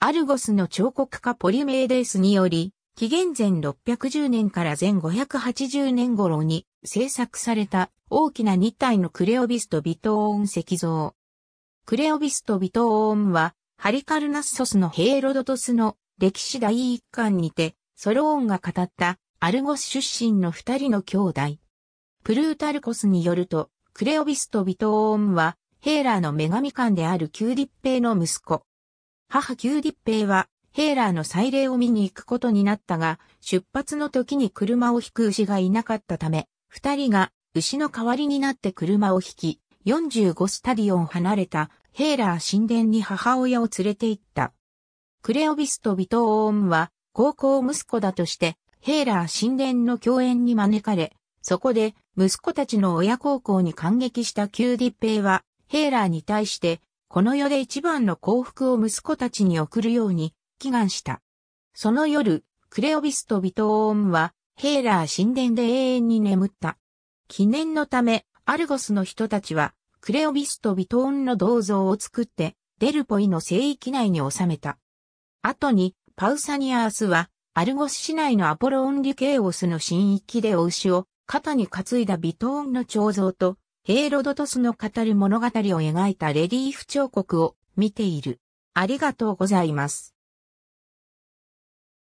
アルゴスの彫刻家ポリメーデースにより、紀元前610年から前580年頃に制作された大きな2体のクレオビスとビトーン石像。クレオビスとビトーンは、ハリカルナッソスのヘイロドトスの歴史第一巻にて、ソローンが語ったアルゴス出身の二人の兄弟。プルータルコスによると、クレオビスとビトーンは、ヘーラーの女神官であるキューディッペイの息子。母キューディッペイは、ヘーラーの祭礼を見に行くことになったが、出発の時に車を引く牛がいなかったため、二人が牛の代わりになって車を引き、45スタディオン離れたヘーラー神殿に母親を連れて行った。クレオビスとビトオーンは、高校息子だとして、ヘーラー神殿の共演に招かれ、そこで息子たちの親孝行に感激したキューディッペイは、ヘーラーに対してこの世で一番の幸福を息子たちに送るように祈願した。その夜、クレオビスとビトーンは、ヘーラー神殿で永遠に眠った。記念のため、アルゴスの人たちは、クレオビスとビトーンの銅像を作って、デルポイの聖域内に収めた。後に、パウサニアースは、アルゴス市内のアポロオンリケーオスの神域でお牛を肩に担いだビトーンの彫像とヘーロドトスの語る物語を描いたレリーフ彫刻を見ている。ありがとうございます。